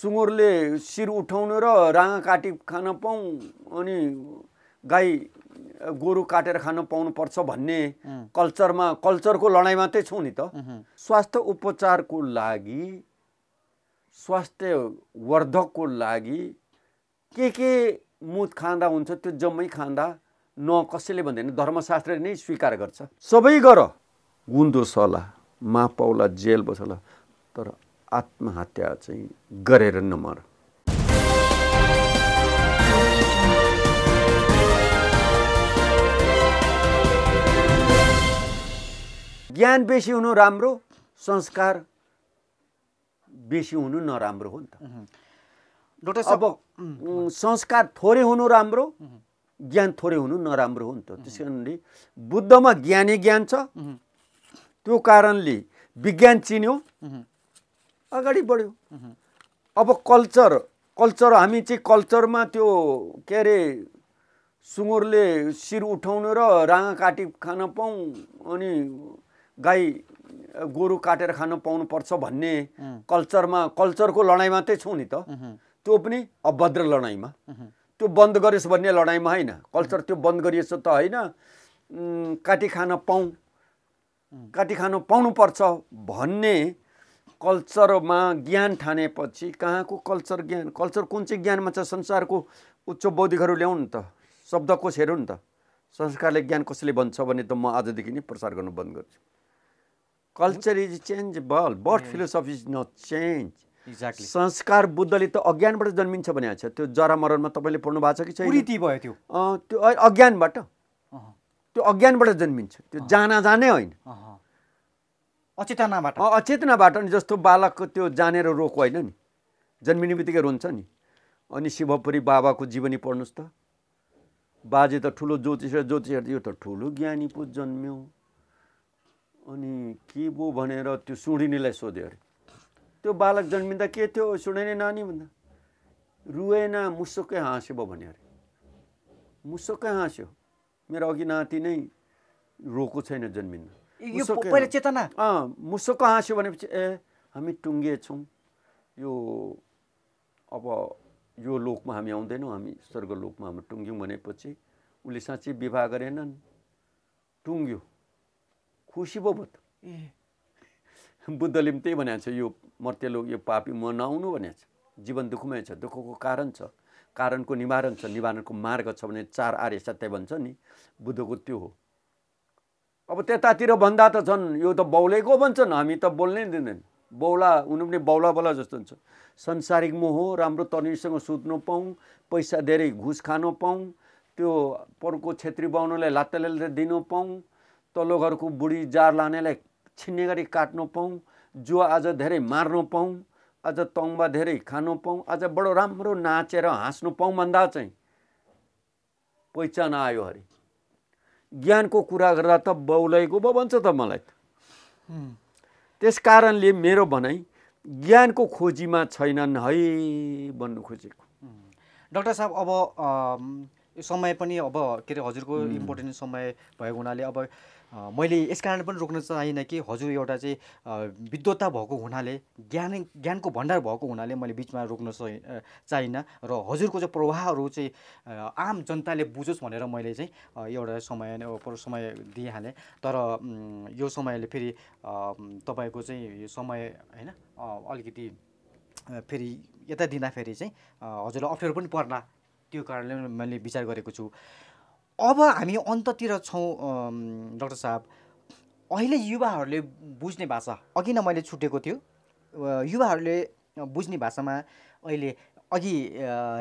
सुँगुरले शिर उठाउनु र राँगा काटी खान पाउँ अनि गाई गोरु काटेर खान पाउनुपर्छ भन्ने कल्चरमा कल्चरको लडाइँ मात्रै छौँ नि त स्वास्थ्य उपचारको लागि स्वास्थ्य वर्धकको लागि के के मुद खाँदा हुन्छ त्यो जम्मै खाँदा न कसैले भन्दैन धर्मशास्त्रले नै स्वीकार गर्छ सबै गर गुन्दो सला मा पाउला जेल बसला तर आत्महत्या चाहिँ गरेर नमर ज्ञान बेसी हुनु राम्रो संस्कार बेसी हुनु नराम्रो हो नि त डक्टर अब संस्कार थोरै हुनु राम्रो ज्ञान थोरै हुनु नराम्रो हो नि त त्यस कारणले बुद्धमा ज्ञानी ज्ञान छ त्यो कारणले विज्ञान चिन्यो अगाडि बढ्यो अब कल्चर कल्चर हामी चाहिँ कल्चरमा त्यो के अरे सुँगुरले शिर उठाउनु र राँगा काटी खान पाउँ अनि गाई गोरु काटेर खान पाउनुपर्छ भन्ने कल्चरमा कल्चरको लडाइँ मात्रै छौँ नि त त्यो पनि अभद्र लडाइँमा त्यो बन्द गरियोस् भन्ने लडाइँमा होइन कल्चर त्यो बन्द गरिएछ त होइन काटी खान पाउँ काटी खान पाउनुपर्छ भन्ने कल्चरमा ज्ञान ठानेपछि कहाँको कल्चर ज्ञान कल्चर कुन चाहिँ ज्ञानमा छ संसारको उच्च बौद्धिकहरू ल्याउनु नि त शब्दकोश हेरौँ नि त संस्कारले ज्ञान कसैले भन्छ भने त म आजदेखि नै प्रसार गर्नु बन्द गर्छु culture is changeable but philosophy is not change exactly संस्कार बुद्धले त अज्ञानबाट जन्मिन्छ भने छ त्यो जरा मरणमा तपाईँले पढ्नु भएको छ कि छैन रीति भयो त्यो त्यो अज्ञानबाट त्यो अज्ञानबाट जन्मिन्छ त्यो जाना जानै होइन अचेतनाबाट अचेतनाबाट नि जस्तो बालकको त्यो जानेर रोग होइन नि जन्मिने बित्तिकै रुन्छ नि अनि शिवपुरी बाबाको जीवनी पढ्नुहोस् त बाजे त ठुलो ज्योतिष ज्योतिष यो त ठुलो ज्ञानी पो जन्म्यो अनि के भो भनेर त्यो सुडिनीलाई सोध्यो अरे त्यो बालक जन्मिँदा के थियो सुडिने नानी भन्दा रुएन मुसुक्कै हाँस्यो भयो भन्यो अरे मुसुक्कै हाँस्यो मेरो अघि नाति नै रोको छैन जन्मिँदा यो पहिला चेतना अँ मुसोको हाँस्यो भनेपछि ए हामी टुङ्गिएछौँ यो अब यो लोकमा हामी आउँदैनौँ हामी स्वर्ग लोकमा हामी टुङ्ग्यौँ भनेपछि उसले साँच्चै विवाह गरेनन् टुङ्ग्यो खुसी भयो ए बुद्धले पनि त्यही भनेको छ यो मर्त्यलो यो पापी म नआउनु भनेको छ जीवन दुःखमै छ दुःखको कारण छ कारणको निवारण छ निवारणको मार्ग छ भने चार आर्य सत्य भन्छ नि बुद्धको त्यो हो अब त्यतातिर भन्दा त झन् यो त बौलैको भन्छन् हामी त बोल्नै दिँदैन बौला हुनु पनि बौला बौला जस्तो हुन्छ संसारिक मोह राम्रो तनिसँग सुत्नु पाउँ पैसा धेरै घुस खानु पाउँ त्यो परको छेत्री बाहुनलाई लात्तले दिनु पाउँ तल्लो घरको बुढी जार लानेलाई छिन्ने गरी काट्नु पाउँ जो आज धेरै मार्नु पाउँ आज तङ्बा धेरै खानु पाउँ आज बडो राम्रो नाचेर हाँस्नु पाउँ भन्दा चाहिँ पहिचान आयो अरे ज्ञानको कुरा गर्दा त बौलैको पो भन्छ त मलाई त त्यस कारणले मेरो भनाइ ज्ञानको खोजीमा छैनन् है भन्नु खोजेको डक्टर साहब अब यो समय पनि अब के अरे हजुरको इम्पोर्टेन्ट समय भएको हुनाले अब मैले यसकारण पनि रोक्न चाहिँ कि हजुर एउटा चाहिँ विद्वता भएको हुनाले ज्ञान ज्ञानको भण्डार भएको हुनाले मैले बिचमा रोक्न चाहिँ र हजुरको चाहिँ प्रवाहहरू चाहिँ आम जनताले बुझोस् भनेर मैले चाहिँ एउटा समय समय दिइहालेँ तर यो समयले फेरि तपाईँको चाहिँ यो समय होइन अलिकति फेरि यता दिँदाखेरि चाहिँ हजुरलाई अप्ठ्यारो पनि पर्ला त्यो कारणले मैले विचार गरेको छु अब हामी अन्ततिर छौँ डक्टर साहब अहिले युवाहरूले बुझ्ने भाषा अघि नै मैले छुटेको थियो युवाहरूले बुझ्ने भाषामा अहिले अघि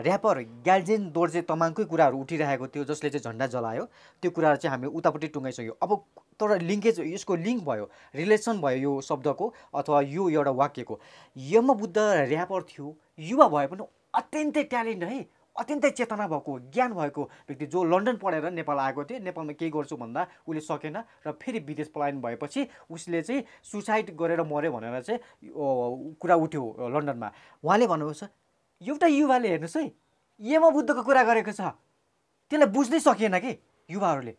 ऱ्यापर ग्याल्जेन दोर्जे तमाङकै कुराहरू उठिरहेको थियो जसले चाहिँ झन्डा जलायो त्यो कुराहरू चाहिँ हामी उतापट्टि टुङ्गाइसक्यो अब तर लिङ्केज यसको लिङ्क भयो रिलेसन भयो यो शब्दको अथवा यो एउटा वाक्यको यमबुद्ध ऱ्यापर थियो युवा भए पनि अत्यन्तै ट्यालेन्ट है अत्यन्तै चेतना भएको ज्ञान भएको व्यक्ति जो लन्डन पढेर नेपाल आएको थियो नेपालमा केही गर्छु भन्दा उसले सकेन र फेरि विदेश पलायन भएपछि उसले चाहिँ सुसाइड गरेर मऱ्यो भनेर चाहिँ कुरा उठ्यो लन्डनमा उहाँले भन्नुभएको छ एउटा युवाले हेर्नुहोस् है यमा बुद्धको कुरा गरेको छ त्यसलाई बुझ्नै सकिएन कि युवाहरूले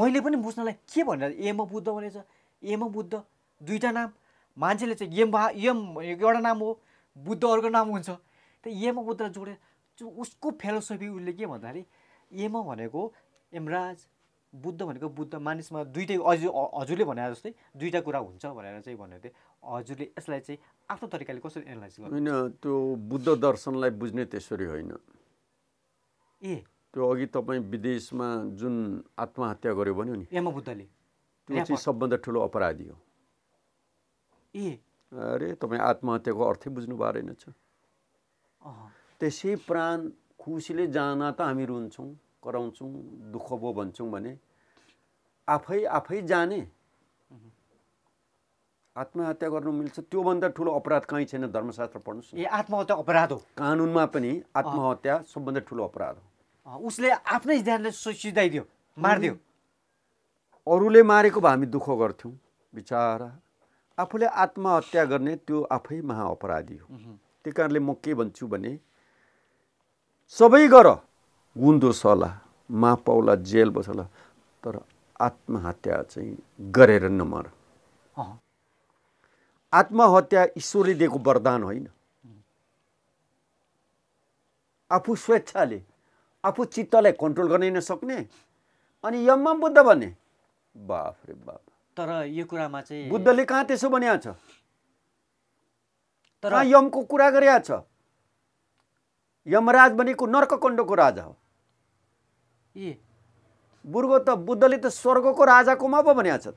मैले पनि बुझ्नलाई के भनेर एम बुद्ध भनेछ एम बुद्ध दुईवटा नाम मान्छेले चाहिँ यम यम एउटा नाम हो बुद्ध अर्को नाम हुन्छ त यम बुद्धलाई जोडेर उसको फेलोसफी उसले के भन्दाखेरि एम भनेको यमराज बुद्ध भनेको बुद्ध मानिसमा दुइटै हजुर हजुरले भने जस्तै दुइटा कुरा हुन्छ भनेर चाहिँ भनेको थिएँ हजुरले यसलाई चाहिँ आफ्नो तरिकाले कसरी एनालाइज गर्नु होइन त्यो बुद्ध दर्शनलाई बुझ्ने त्यसरी होइन ए त्यो अघि तपाईँ विदेशमा जुन आत्महत्या गर्यो भन्यो नि एमा बुद्धले त्यो चाहिँ सबभन्दा ठुलो अपराधी हो ए अरे तपाईँ आत्महत्याको अर्थै बुझ्नु भएको रहेनछ त्यसै प्राण खुसीले जान त हामी रुन्छौँ कराउँछौँ दुःख भयो भन्छौँ भने आफै आफै जाने आत्महत्या गर्नु मिल्छ त्योभन्दा ठुलो अपराध कहीँ छैन धर्मशास्त्र पढ्नुहोस् ए आत्महत्या अपराध हो कानुनमा पनि आत्महत्या सबभन्दा ठुलो अपराध हो उसले आफ्नै ज्यानले सिधाइदियो मारिदियो अरूले मारेको भए हामी दुःख गर्थ्यौँ बिचरा आफूले आत्महत्या गर्ने त्यो आफै महाअपराधी हो त्यही कारणले म के भन्छु भने सबै गर गुन्दो सला मा पाउला जेल बसला तर आत्महत्या चाहिँ गरेर नमर आत्महत्या ईश्वरले दिएको वरदान होइन आफू स्वेच्छाले आफू चित्तलाई कन्ट्रोल गर्नै नसक्ने अनि यममा बुद्ध भने बाफ रे बाप तर यो कुरामा चाहिँ बुद्धले कहाँ त्यसो भनेको छ तर यमको कुरा गरिहाल्छ यमराज भनेको नर्ककण्डको राजा हो ए बुर्गो त बुद्धले त स्वर्गको राजाकोमा पो भनिएको छ त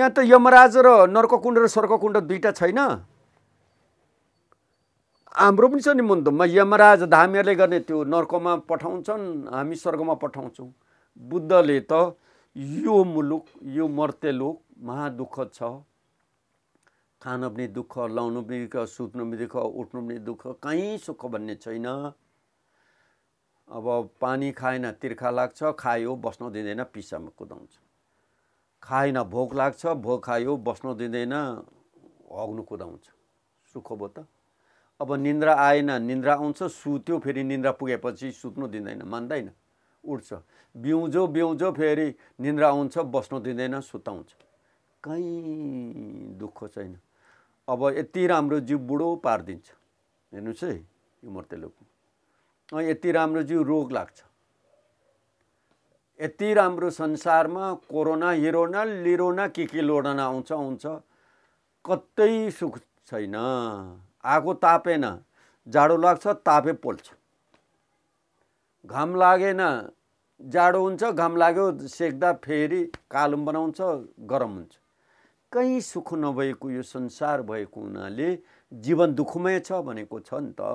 यहाँ त यमराज र नर्ककुण्ड र स्वर्गकुण्ड दुईवटा छैन हाम्रो पनि छ नि मुन्दुममा यमराज धामीहरूले गर्ने त्यो नर्कमा पठाउँछन् हामी स्वर्गमा पठाउँछौँ बुद्धले त यो मुलुक यो मर्त्य लोक महादुःख छ खान पनि दुःख लाउनु पनि दुःख सुत्नु पनि दुःख उठ्नु पनि दुःख कहीँ सुख भन्ने छैन अब पानी खाएन तिर्खा लाग्छ खायो बस्न दिँदैन पिसामा कुदाउँछ खाएन भोक लाग्छ भोक खायो बस्न दिँदैन हग्नु कुदाउँछ सुख भयो त अब निन्द्रा आएन निन्द्रा आउँछ सुत्यो फेरि निन्द्रा पुगेपछि सुत्नु दिँदैन मान्दैन उठ्छ बिउँजो बिउँझो फेरि निन्द्रा आउँछ बस्नु दिँदैन सुताउँछ कहीँ दुःख छैन अब यति राम्रो जिउ बुढो पारिदिन्छ हेर्नुहोस् है यो मर्तेलोको यति राम्रो जिउ रोग लाग्छ यति राम्रो संसारमा कोरोना हिरोना लिरोना के के लोडना आउँछ आउँछ कतै सुख छैन आगो तापेन जाडो लाग्छ तापे पोल्छ घाम लागेन जाडो हुन्छ घाम लाग्यो सेक्दा फेरि कालो बनाउँछ गरम हुन्छ कहीँ सुख नभएको यो संसार भएको हुनाले जीवन दुःखमय छ भनेको छ नि त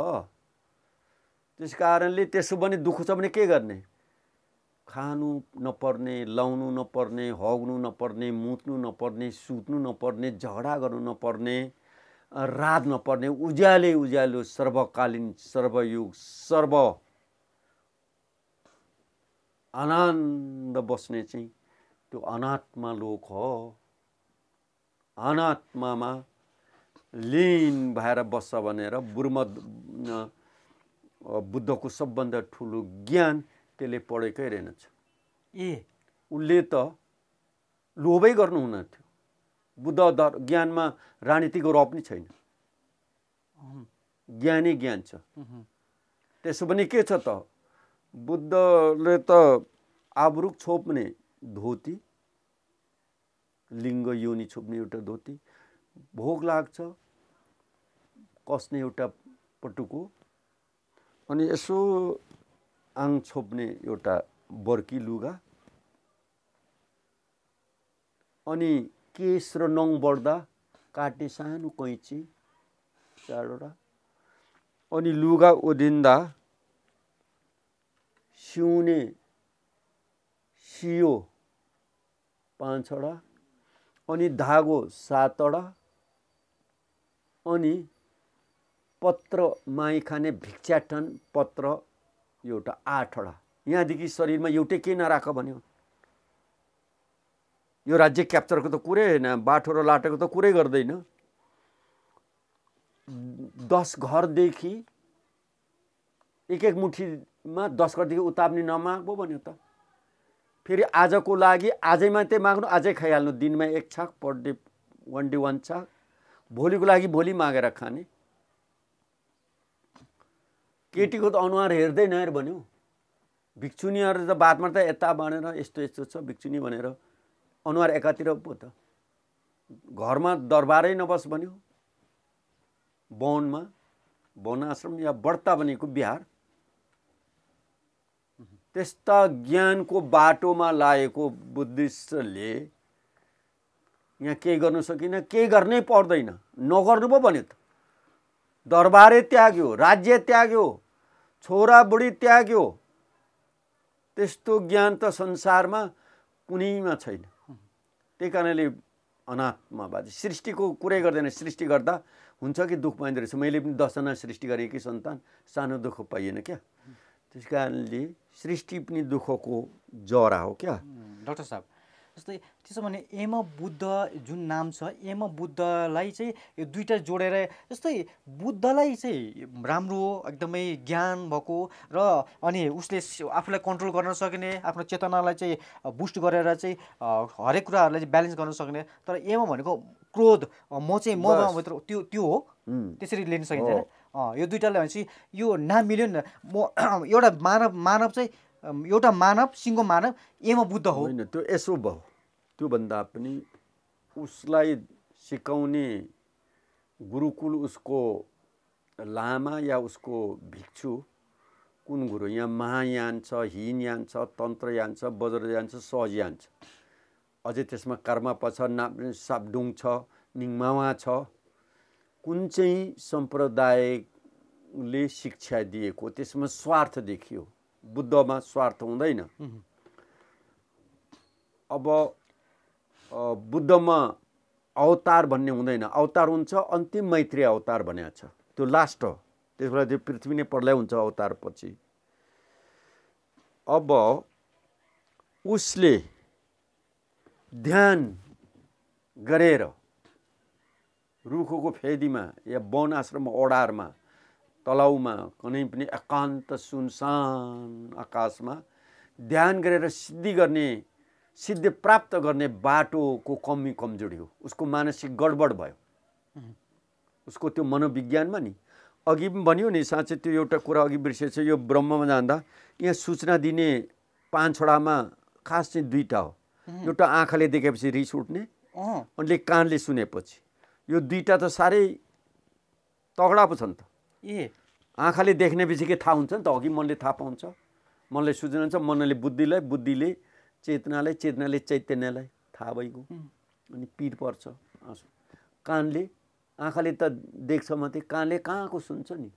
त्यस कारणले त्यसो भने दुःख छ भने के गर्ने खानु नपर्ने लाउनु नपर्ने हग्नु नपर्ने मुत्नु नपर्ने सुत्नु नपर्ने झगडा गर्नु नपर्ने रात नपर्ने उज्यालै उज्यालो सर्वकालीन सर्वयुग सर्व आनन्द बस्ने चाहिँ त्यो अनात्मा लोक हो अनात्मामा लिन भएर बस्छ भनेर बुर्म बुद्धको सबभन्दा ठुलो ज्ञान त्यसले पढेकै रहेनछ ए उसले त लोभै गर्नुहुन थियो बुद्ध दर ज्ञानमा राजनीतिको र पनि छैन ज्ञानै ज्ञान छ त्यसो भने के छ त बुद्धले त आबरुक छोप्ने धोती लिङ्ग योनि छोप्ने एउटा धोती भोग लाग्छ कस्ने एउटा पटुको अनि यसो आङ छोप्ने एउटा बर्की लुगा अनि केस र नङ बढ्दा काटे सानो कैँची चारवटा अनि लुगा ओदिन्दा सिउने सियो पाँचवटा अनि धागो सातवटा अनि पत्र माई खाने भिक्षाटन पत्र एउटा आठवटा यहाँदेखि शरीरमा एउटै के नराख भन्यो यो राज्य क्याप्चरको त कुरै होइन बाठो र लाटोको त कुरै गर्दैन दस घरदेखि एक एक मुठीमा दस घरदेखि उताप्ने नमागो भन्यो त फेरि आजको लागि आजै मात्रै माग्नु आजै खाइहाल्नु दिनमा एक छाक per day one day one छाक भोलिको लागि भोलि मागेर खाने केटीको त अनुहार हेर्दै नहेर भन्यो भिक्षुनीहरू त बादमा त यता बाँडेर यस्तो यस्तो छ भिक्षुनी भनेर अनुहार एकातिर पो त घरमा दरबारै नबस भन्यो बाहुनमा बाहुन आश्रम या बढ्ता भनेको बिहार त्यस्ता ज्ञानको बाटोमा लागेको बुद्धिस्टले यहाँ केही गर्न सकिनँ केही गर्नै पर्दैन नगर्नु पो भने त दरबारै त्याग्यो राज्य त्याग्यो छोरा बुढी त्याग्यो त्यस्तो ज्ञान त संसारमा कुनैमा छैन त्यही कारणले अनात्मावादी सृष्टिको कुरै गर्दैन सृष्टि गर्दा हुन्छ कि दुःख पाइँदो रहेछ मैले पनि दसजना सृष्टि गरेँ कि सन्तान सानो दुःख पाइएन क्या त्यस कारणले सृष्टि पनि दुःखको जरा हो क्या डक्टर साहब जस्तै त्यसो भने एम बुद्ध जुन नाम छ एम बुद्धलाई चाहिँ यो दुइटा जोडेर जस्तै बुद्धलाई चाहिँ राम्रो एकदमै ज्ञान भएको र अनि उसले आफूलाई कन्ट्रोल गर्न सकिने आफ्नो चेतनालाई चाहिँ बुस्ट गरेर चाहिँ हरेक कुराहरूलाई चाहिँ ब्यालेन्स गर्न सक्ने तर एम भनेको क्रोध म चाहिँ म भित्र त्यो त्यो हो त्यसरी लिन सकिन्छ यो दुइटाले भनेपछि यो नाम मिल्यो नि म एउटा मानव मानव चाहिँ एउटा मानव सिङ्गो मानव एमा बुद्ध हो होइन त्यो यसो भयो त्योभन्दा पनि उसलाई सिकाउने गुरुकुल उसको लामा या उसको भिक्षु कुन गुरु यहाँ महायान छ हीनयान छ तन्त्रयान छ वज्रयान छ सहजयान छ अझै त्यसमा कर्मा छ नाप सापडुङ छ निङमावा छ कुन चाहिँ सम्प्रदायले शिक्षा दिएको त्यसमा स्वार्थ देखियो बुद्धमा स्वार्थ हुँदैन अब बुद्धमा अवतार भन्ने हुँदैन अवतार हुन्छ अन्तिम मैत्री अवतार भनेको छ त्यो लास्ट हो त्यस बेला त्यो पृथ्वी नै प्रलय हुन्छ अवतार पछि अब उसले ध्यान गरेर रुखको फेदीमा या वन आश्रम ओडारमा तलाउमा कुनै पनि एकान्त सुनसान आकाशमा ध्यान गरेर सिद्धि गर्ने सिद्धि प्राप्त गर्ने बाटोको कमी कमजोरी हो उसको मानसिक गडबड भयो उसको त्यो मनोविज्ञानमा नि अघि पनि भन्यो नि साँच्चै त्यो एउटा कुरा अघि बिर्सेछ यो ब्रह्ममा जाँदा यहाँ सूचना दिने पाँचवटामा खास चाहिँ दुईवटा हो एउटा आँखाले देखेपछि रिस उठ्ने अनि कानले सुनेपछि यो दुईवटा त साह्रै तगडा पो छ त ए आँखाले देख्ने बित्तिकै थाहा हुन्छ नि त अघि मनले थाहा पाउँछ मनले सुझना छ मनले बुद्धिलाई बुद्धिले चेतनालाई चेतनाले चैतन्यलाई थाहा भइगयो अनि पिर पर्छ आँसु कानले आँखाले त देख्छ मात्रै कानले कहाँको सुन्छ नि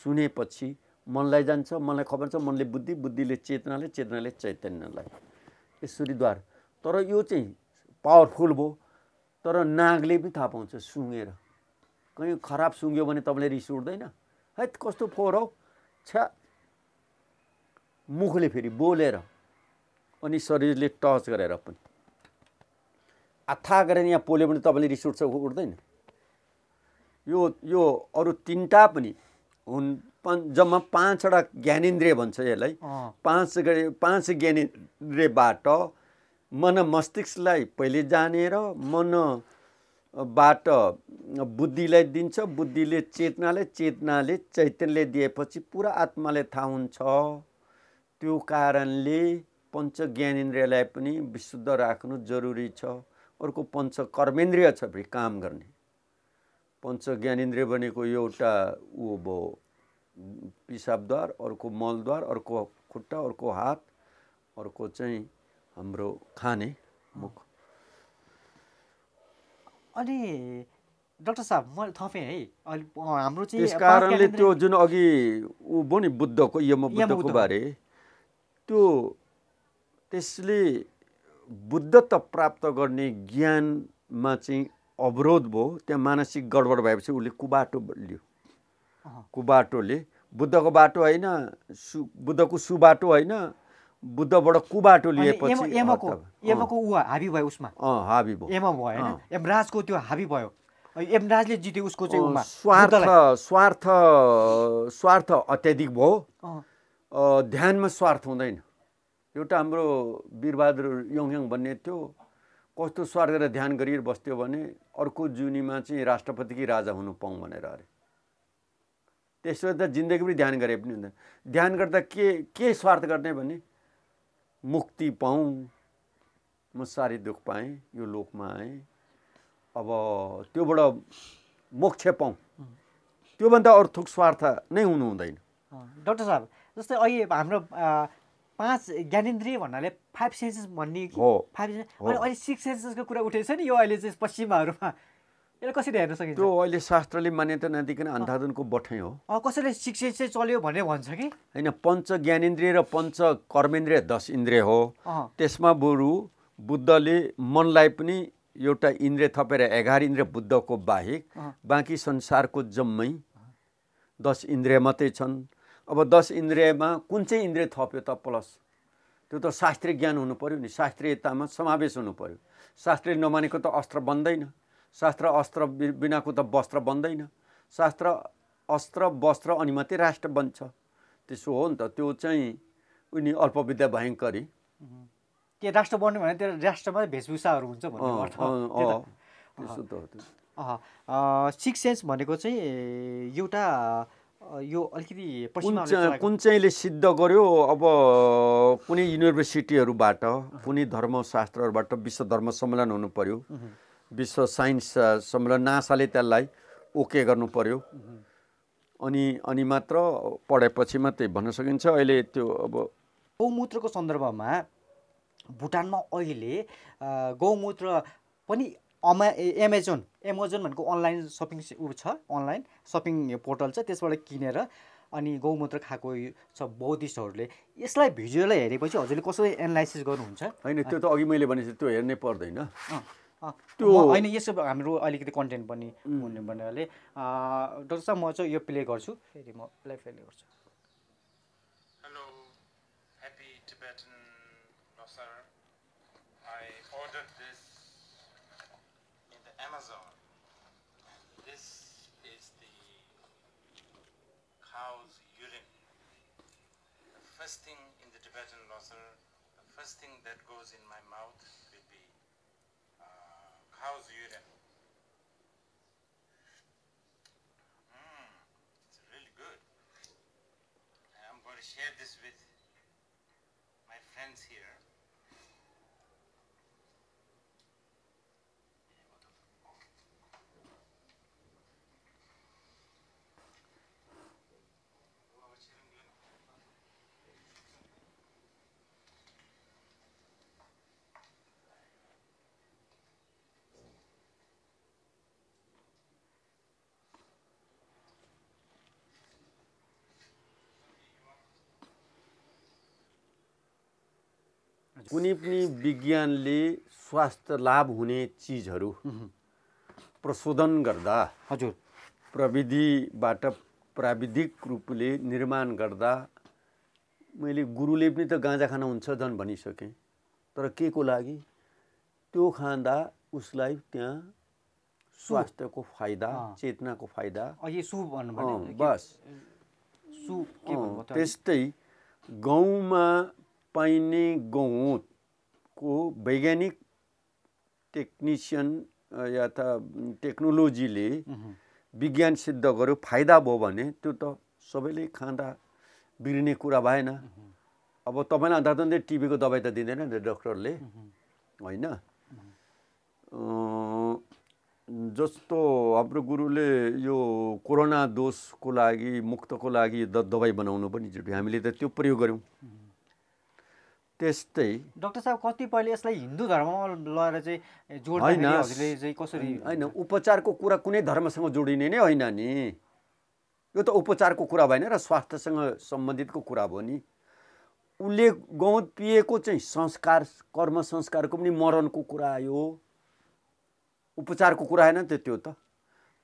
सुनेपछि मनलाई जान्छ मनलाई खबर छ मनले बुद्धि बुद्धिले चेतनाले चेतनाले चैतन्यलाई यसरी द्वार तर यो चाहिँ पावरफुल भयो तर नागले पनि थाहा पाउँछ सुँगेर कहीँ खराब सुँग्यो भने तपाईँले रिस उठ्दैन है कस्तो फोहोर हौ छ्या मुखले फेरि बोलेर अनि शरीरले टच गरेर पनि आथा गरेर यहाँ पोल्यो भने तपाईँले रिस उठ्छ उठ्दैन यो यो अरू तिनवटा पनि हुन् जम्मा पाँचवटा ज्ञानेन्द्रिय भन्छ यसलाई पाँच पाँच ज्ञानेन्द्रियबाट मन मस्तिष्कलाई पहिले जानेर मनबाट बुद्धिलाई दिन्छ बुद्धिले चेतनाले चेतनाले चैतन्यले दिएपछि पुरा आत्माले थाहा हुन्छ त्यो कारणले पञ्च ज्ञानेन्द्रियलाई पनि विशुद्ध राख्नु जरुरी छ अर्को पञ्च कर्मेन्द्रिय छ फेरि काम गर्ने पञ्च ज्ञानेन्द्रिय भनेको एउटा ऊ भयो पिसाबद्वार अर्को मलद्वार अर्को खुट्टा अर्को हात अर्को चाहिँ हाम्रो खाने मुख अनि डक्टर साहब मैले थपेँ है हाम्रो चाहिँ त्यस कारणले त्यो जुन अघि ऊ भयो नि बुद्धको म बुद्धको बारे त्यो त्यसले बुद्धत्व प्राप्त गर्ने ज्ञानमा चाहिँ अवरोध भयो त्यहाँ मानसिक गडबड भएपछि उसले कुबाटो लियो कुबाटोले बुद्धको बाटो होइन सु बुद्धको सुबाटो होइन बुद्धबाट कुबाटो लिएपछि यमराजको त्यो हाबी भयो यमराजले जित्यो उसको चाहिँ स्वार्थ स्वार्थ स्वार्थ अत्याधिक भयो ध्यानमा स्वार्थ हुँदैन एउटा हाम्रो वीरबहादुर यङ भन्ने थियो कस्तो स्वार्थ गरेर ध्यान गरिएर बस्थ्यो भने अर्को जुनीमा चाहिँ राष्ट्रपति कि राजा हुनु पाउँ भनेर अरे त्यसो त जिन्दगी पनि ध्यान गरे पनि हुँदैन ध्यान गर्दा के के स्वार्थ गर्ने भने मुक्ति पाऊँ म साह्रै दुःख पाएँ यो लोकमा आएँ अब त्योबाट मोक्ष पाऊँ त्योभन्दा अरू थुक स्वार्थ नै हुनु हुँदैन डक्टर साहब जस्तै अहिले हाम्रो पाँच ज्ञानेन्द्रिय भन्नाले फाइभ सेन्सेस भन्ने हो फाइभ सेन्स अहिले सिक्स सेन्सेसको कुरा उठेको छ नि यो अहिले चाहिँ पश्चिमाहरूमा यसलाई कसरी हेर्न सकिन्छ त्यो अहिले शास्त्रले मान्यता नदिकन अन्धाधुनको बठै हो कसैले शिक्षित चाहिँ चल्यो भनेर भन्छ कि होइन पञ्च ज्ञानेन्द्रिय र पञ्च कर्मेन्द्रिय दस इन्द्रिय हो त्यसमा बरु बुद्धले मनलाई पनि एउटा इन्द्रिय थपेर एघार इन्द्रिय बुद्धको बाहेक बाँकी संसारको जम्मै दस इन्द्रिय मात्रै छन् अब दस इन्द्रियमा कुन चाहिँ इन्द्रिय थप्यो त प्लस त्यो त शास्त्रीय ज्ञान हुनु पऱ्यो नि शास्त्रीयतामा समावेश हुनु पऱ्यो शास्त्रीय नमानेको त अस्त्र बन्दैन शास्त्र अस्त्र बिनाको त वस्त्र बन्दैन शास्त्र अस्त्र वस्त्र अनि मात्रै राष्ट्र बन्छ त्यसो हो नि त त्यो चाहिँ उनी अल्पविद्या भयङ्करी के राष्ट्र बन्यो भने त्यो राष्ट्रमा भेषभूषाहरू हुन्छ सिक्स सेन्स भनेको चाहिँ एउटा यो अलिकति कुन चाहिँले सिद्ध गर्यो अब कुनै युनिभर्सिटीहरूबाट कुनै धर्मशास्त्रहरूबाट विश्व धर्म सम्मेलन हुनु पर्यो विश्व साइन्स सम्मेलन नासाले त्यसलाई ओके गर्नु पर्यो अनि अनि मात्र पढेपछि मात्रै भन्न सकिन्छ अहिले त्यो अब गौमूत्रको सन्दर्भमा भुटानमा अहिले गौमूत्र पनि अमा एमाजोन एमाजोन भनेको अनलाइन सपिङ ऊ छ अनलाइन सपिङ पोर्टल छ त्यसबाट किनेर अनि गौमूत्र खाएको छ बौद्धिस्टहरूले यसलाई भिजुअललाई हेरेपछि हजुरले कसरी एनालाइसिस गर्नुहुन्छ होइन त्यो त अघि मैले भनेपछि त्यो हेर्नै पर्दैन त्यो होइन यसो हाम्रो अलिकति कन्टेन्ट पनि हुने भन्नाले डक्टर साहब म चाहिँ यो प्ले गर्छु फेरि म प्ले फेरि गर्छु hello happy Tibetan Losar I order this in the Amazon this is the cow's urine first thing in the Tibetan Losar first thing that goes in my mouth How's the urine? Mmm, it's really good. I'm going to share this with my friends here. कुनै पनि विज्ञानले स्वास्थ्य लाभ हुने चिजहरू प्रशोधन गर्दा हजुर प्रविधिबाट प्राविधिक रूपले निर्माण गर्दा मैले गुरुले पनि त गाँजा खान हुन्छ झन् भनिसकेँ तर के को लागि त्यो खाँदा उसलाई त्यहाँ स्वास्थ्यको फाइदा चेतनाको फाइदा बस त्यस्तै गाउँमा पाइने गहुँतको वैज्ञानिक टेक्निसियन या त टेक्नोलोजीले विज्ञान सिद्ध गर्यो फाइदा भयो भने त्यो त सबैले खाँदा बिर्ने कुरा भएन अब तपाईँलाई अन्त टिभीको टिबीको दबाई त दिँदैन नि डक्टरले होइन जस्तो हाम्रो गुरुले यो कोरोना दोषको लागि मुक्तको लागि द दबाई बनाउनु पनि हामीले त त्यो प्रयोग गऱ्यौँ त्यस्तै डाक्टर साहब कतिपयले यसलाई हिन्दू धर्ममा लगेर चाहिँ कसरी होइन उपचारको कुरा कुनै धर्मसँग जोडिने नै होइन नि यो त उपचारको कुरा भएन र स्वास्थ्यसँग सम्बन्धितको कुरा भयो नि उसले गहुँत पिएको चाहिँ संस्कार कर्म संस्कारको पनि मरणको कुरा आयो उपचारको कुरा आएन त त्यो त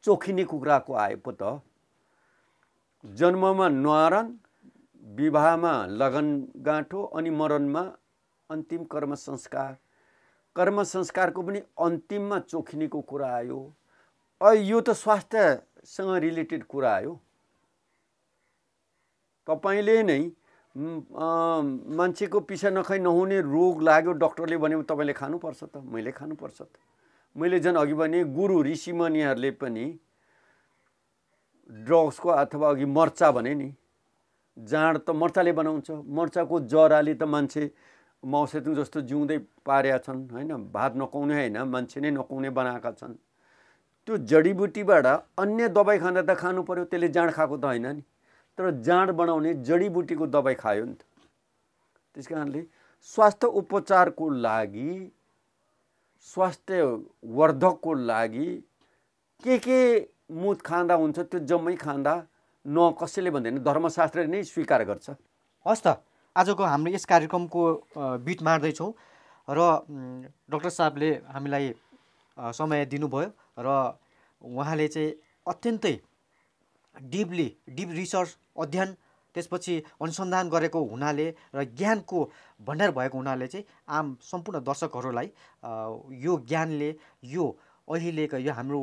चोखिने कुराको आयो पो त जन्ममा नरन विवाहमा लगन गाँठो अनि मरणमा अन्तिम कर्म संस्कार कर्म संस्कारको पनि अन्तिममा चोखिनेको कुरा आयो यो त स्वास्थ्यसँग रिलेटेड कुरा आयो तपाईँले नै मान्छेको पिसा नखाइ नहुने रोग लाग्यो डक्टरले भन्यो तपाईँले खानुपर्छ त मैले खानुपर्छ त मैले झन् अघि भने गुरु ऋषिमनिहरूले पनि ड्रग्सको अथवा अघि मर्चा भने नि जाँड त मर्चाले बनाउँछ मर्चाको जराले त मान्छे माउसेतुङ जस्तो जिउँदै पारेका छन् होइन भात नकाउने होइन मान्छे नै नकाउने बनाएका छन् त्यो जडीबुटीबाट अन्य दबाई खाँदा त खानु पऱ्यो त्यसले जाँड खाएको त होइन नि तर जाँड बनाउने जडीबुटीको दबाई खायो नि त त्यस कारणले स्वास्थ्य उपचारको लागि स्वास्थ्य वर्धकको लागि के के मुद खाँदा हुन्छ त्यो जम्मै खाँदा न कसैले भन्दैन धर्मशास्त्रले नै स्वीकार गर्छ हस् त आजको हाम्रो यस कार्यक्रमको बिट मार्दैछौँ र डक्टर साहबले हामीलाई समय दिनुभयो र उहाँले चाहिँ अत्यन्तै डिपली डिप रिसर्च अध्ययन त्यसपछि अनुसन्धान गरेको हुनाले र ज्ञानको भण्डार भएको हुनाले चाहिँ आम सम्पूर्ण दर्शकहरूलाई यो ज्ञानले यो अहिलेको यो हाम्रो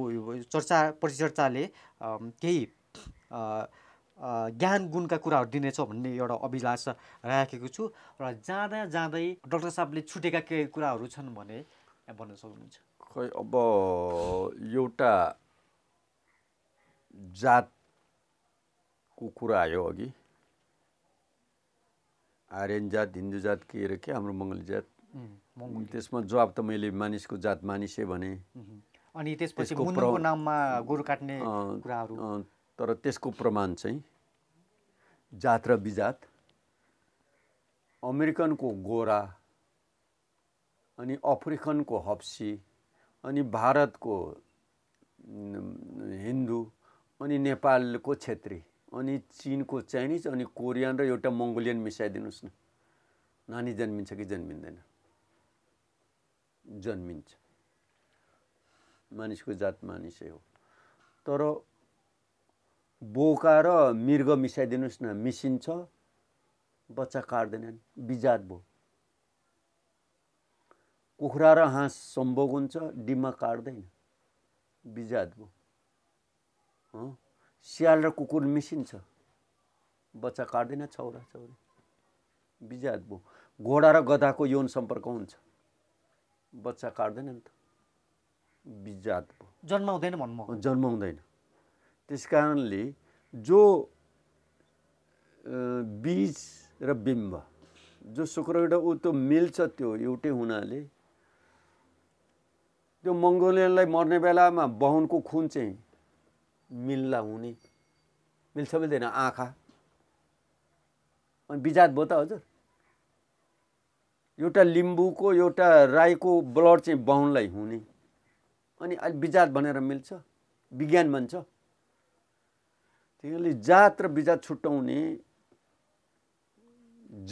चर्चा परिचर्चाले केही ज्ञान गुणका कुराहरू दिनेछ भन्ने एउटा अभिलाषा राखेको छु र जाँदा जाँदै डक्टर साहबले छुटेका केही कुराहरू छन् भने भन्न सक्नुहुन्छ खै अब एउटा जातको कुरा आयो अघि आर्यन जात हिन्दू जात के अरे के हाम्रो मङ्गली जात त्यसमा जवाब त मैले मानिसको जात मानिसै भने अनि त्यसपछि नाममा गोरु काट्ने कुराहरू तर त्यसको प्रमाण चाहिँ जात र विजात अमेरिकनको गोरा अनि अफ्रिकनको हप्सी अनि भारतको हिन्दू अनि नेपालको छेत्री अनि चिनको चाइनिज अनि कोरियन र एउटा मङ्गोलियन मिसाइदिनुहोस् न नानी जन्मिन्छ कि जन्मिँदैन जन्मिन्छ मानिसको जात मानिसै हो तर बोका र मृग मिसाइदिनुहोस् न मिसिन्छ बच्चा काट्दैनन् बिजात भयो कुखुरा र हाँस सम्भोग हुन्छ डिम्मा काट्दैन बिजात भयो स्याल र कुकुर मिसिन्छ बच्चा काट्दैन छौरा छौरी बिजात भयो घोडा र गधाको यौन सम्पर्क हुन्छ बच्चा काट्दैन नि त बिजात भयो जन्माउँदैन भन्नु जन्माउँदैन त्यस कारणले जो बीज र बिम्ब जो शुक्र ऊ त्यो मिल्छ त्यो एउटै हुनाले त्यो मङ्गोलियनलाई मर्ने बेलामा बाहुनको खुन चाहिँ मिल्ला हुने मिल्छ मिल्दैन आँखा अनि बिजात भयो त हजुर एउटा लिम्बूको एउटा राईको ब्लड चाहिँ बाहुनलाई हुने अनि अहिले बिजात भनेर मिल्छ विज्ञान भन्छ तिमीले जात र बिजात छुट्याउने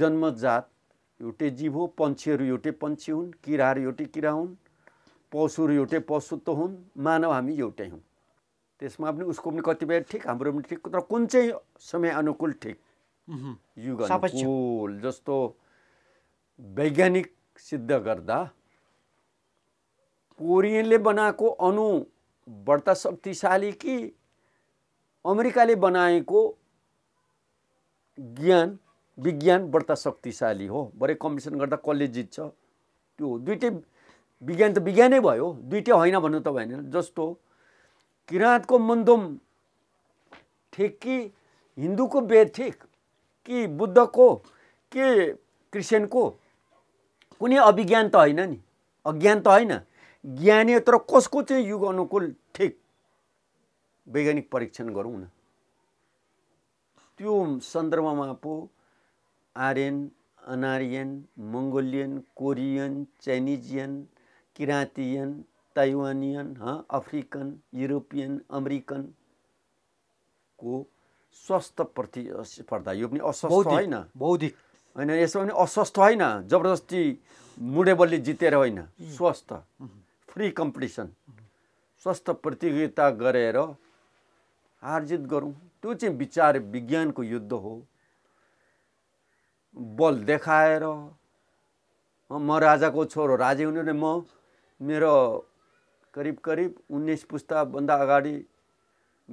जन्मजात एउटै जीव हो पन्छीहरू एउटै पन्छी हुन् किराहरू एउटै किरा हुन् पशुहरू एउटै पशु त हुन् मानव हामी एउटै हौँ त्यसमा पनि उसको पनि कतिपय ठिक हाम्रो पनि ठिक तर कुन चाहिँ समय अनुकूल ठिक युग अनुकूल जस्तो वैज्ञानिक सिद्ध गर्दा कोरियनले बनाएको अणु बढ्ता शक्तिशाली कि अमेरिकाले बनाएको ज्ञान विज्ञान बढ्ता शक्तिशाली हो भरे कम्पिटिसन गर्दा कसले जित्छ त्यो दुइटै विज्ञान त विज्ञानै भयो दुइटै होइन भन्नु त भएन जस्तो किराँतको मन्दोम ठिक कि हिन्दूको वेद ठिक कि बुद्धको के क्रिस्चियनको कुनै अभिज्ञान त होइन नि अज्ञान त होइन ज्ञानी तर कसको चाहिँ युग अनुकूल ठिक वैज्ञानिक परीक्षण गरौँ न त्यो सन्दर्भमा पो आर्यन अनारियन मङ्गोलियन कोरियन चाइनिजियन किराँतियन ताइवानियन अफ्रिकन युरोपियन अमेरिकन अमेरिकनको स्वस्थ प्रतिस्पर्धा यो पनि अस्वस्थ होइन बौद्धिक होइन यसो पनि अस्वस्थ होइन जबरजस्ती मुडेबलले जितेर होइन स्वस्थ फ्री कम्पिटिसन स्वस्थ प्रतियोगिता गरेर आर्जित गरौँ त्यो चाहिँ विचार विज्ञानको युद्ध हो बल देखाएर म राजाको छोरो राजे हुने म मेरो करिब करिब उन्नाइस पुस्ताभन्दा अगाडि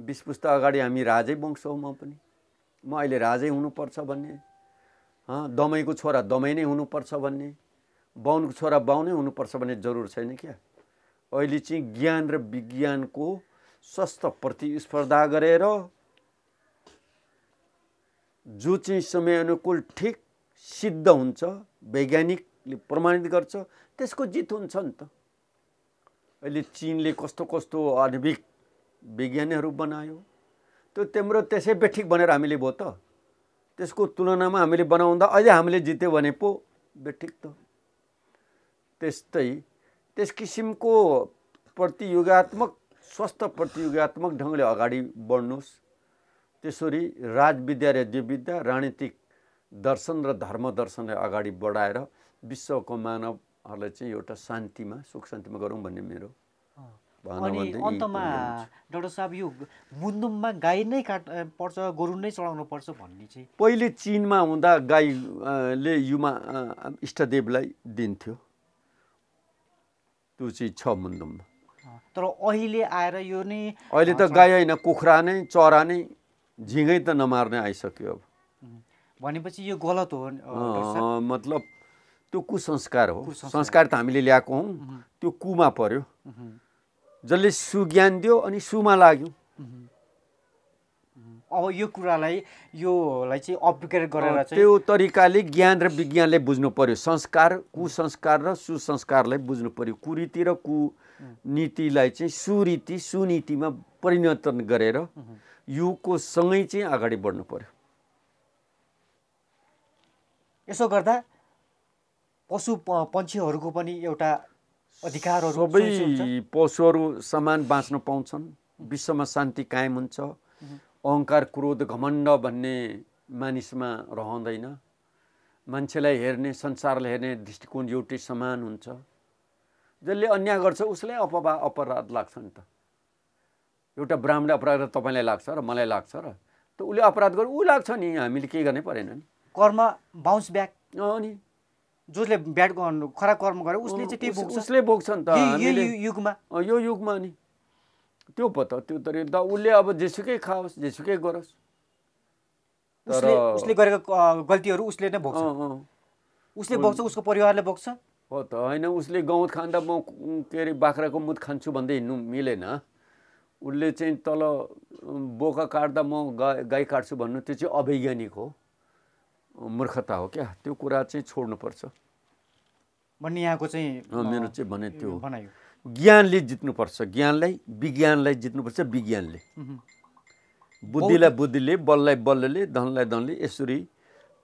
बिस पुस्ता अगाडि हामी राजै वंश हो म पनि म अहिले राजै हुनुपर्छ भन्ने दमैको छोरा दमै नै हुनुपर्छ भन्ने बाहुनको छोरा बाहुनै हुनुपर्छ भन्ने जरुर छैन क्या अहिले चाहिँ ज्ञान र विज्ञानको स्वस्थ प्रतिस्पर्धा गरेर जो चाहिँ अनुकूल ठिक सिद्ध हुन्छ वैज्ञानिकले प्रमाणित गर्छ त्यसको जित हुन्छ नि त अहिले चिनले कस्तो कस्तो आणविक विज्ञानीहरू बनायो त्यो तिम्रो त्यसै बेठिक भनेर हामीले भयो त त्यसको तुलनामा हामीले बनाउँदा अहिले हामीले जित्यो भने पो बेठिक त त्यस्तै त्यस किसिमको प्रतियोगात्मक स्वस्थ प्रतियोगित्मक ढङ्गले अगाडि बढ्नुहोस् त्यसरी राजविद्या र दिव्यविद्या राजनीतिक दर्शन र धर्म दर्शनलाई अगाडि बढाएर विश्वको मानवहरूलाई चाहिँ एउटा शान्तिमा सुख शान्तिमा गरौँ भन्ने मेरो अनि अन्तमा डाक्टर साहब यो मुन्दुममा गाई नै काट पर्छ गोरु नै चढाउनु पर्छ भन्ने चाहिँ पहिले चिनमा हुँदा गाईले युमा इष्टदेवलाई दिन्थ्यो त्यो चाहिँ छ मुन्दुममा तर अहिले आएर यो नै अहिले त गाई होइन कुखुरा नै चरा नै झिँगै त नमार्ने आइसक्यो अब भनेपछि यो गलत हो मतलब त्यो कुसंस्कार हो संस्कार त हामीले ल्याएको हौँ त्यो कुमा पर्यो जसले सुज्ञान दियो अनि सुमा लाग्यो अब यो कुरालाई योलाई चाहिँ अपग्रेड गरेर त्यो तरिकाले ज्ञान र विज्ञानले बुझ्नु पर्यो संस्कार कुसंस्कार र सुसंस्कारलाई बुझ्नु पर्यो कुरीति र कु नीतिलाई चाहिँ सुरीति सुनीतिमा परिवर्तन गरेर युगको सँगै चाहिँ अगाडि बढ्नु पर्यो यसो गर्दा पशु पन्छीहरूको पनि एउटा अधिकार सबै पशुहरू समान बाँच्न पाउँछन् विश्वमा शान्ति कायम हुन्छ अहङ्कार क्रोध घमण्ड भन्ने मानिसमा रहँदैन मान्छेलाई हेर्ने संसारलाई हेर्ने दृष्टिकोण एउटै समान हुन्छ जसले अन्याय गर्छ उसलाई अपवा अपराध लाग्छ नि त एउटा ब्राह्मणले अपराध तपाईँलाई लाग्छ र मलाई लाग्छ र त उसले अपराध गर्यो ऊ लाग्छ नि हामीले केही गर्नै परेन नि कर्म बााउन्स ब्याक नि जसले ब्याट गर्नु खराब कर्म गर्यो उसले चाहिँ त्यही बोक्छ उसले बोक्छ नि त युगमा यो युगमा नि त्यो पो त त्यो त उसले अब जेसुकै खाओस् जेसुकै गरोस् उसले गरेको गल्तीहरू उसले नै भोग्छ उसले बोक्छ उसको परिवारले बोक्छ हो त होइन उसले गहुँत खाँदा म के अरे बाख्राको मुत खान्छु भन्दै हिँड्नु मिलेन उसले चाहिँ तल बोका काट्दा म गाई गाई काट्छु भन्नु त्यो चाहिँ अवैज्ञानिक हो मूर्खता हो क्या त्यो कुरा चाहिँ छोड्नुपर्छ भन्ने यहाँको चाहिँ मेरो चाहिँ भने त्यो ज्ञानले जित्नुपर्छ ज्ञानलाई विज्ञानलाई जित्नुपर्छ विज्ञानले बुद्धिलाई बुद्धिले बललाई बलले धनलाई धनले यसरी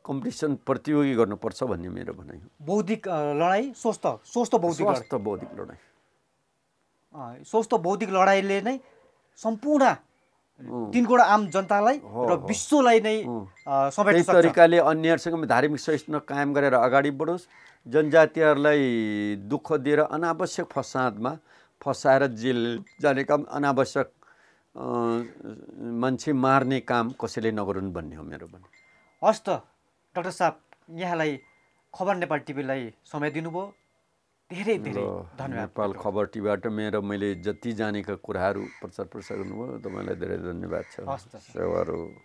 कम्पिटिसन प्रतियोगी गर्नुपर्छ भन्ने मेरो भनाइ हो बौद्धिक लडाइँ स्वस्थ स्वस्थ बौद्धिक स्वस्थ बौद्धिक लडाइँ स्वस्थ बौद्धिक लडाइँले नै सम्पूर्ण तिनकोटा आम जनतालाई र विश्वलाई नै सबै तरिकाले अन्यहरूसँग धार्मिक सहिष्णु कायम गरेर अगाडि बढोस् जनजातिहरूलाई दुःख दिएर अनावश्यक फसादमा फसाएर जेल जाने काम अनावश्यक मान्छे मार्ने काम कसैले नगरून् भन्ने हो मेरो भने हस् त डाक्टर साहब यहाँलाई खबर नेपाल टिभीलाई समय दिनुभयो धेरै धेरै धन्यवाद नेपाल खबर टिभीबाट मेरो मैले जति जानेका कुराहरू प्रचार प्रसार गर्नुभयो तपाईँलाई धेरै धन्यवाद छ सेवाहरू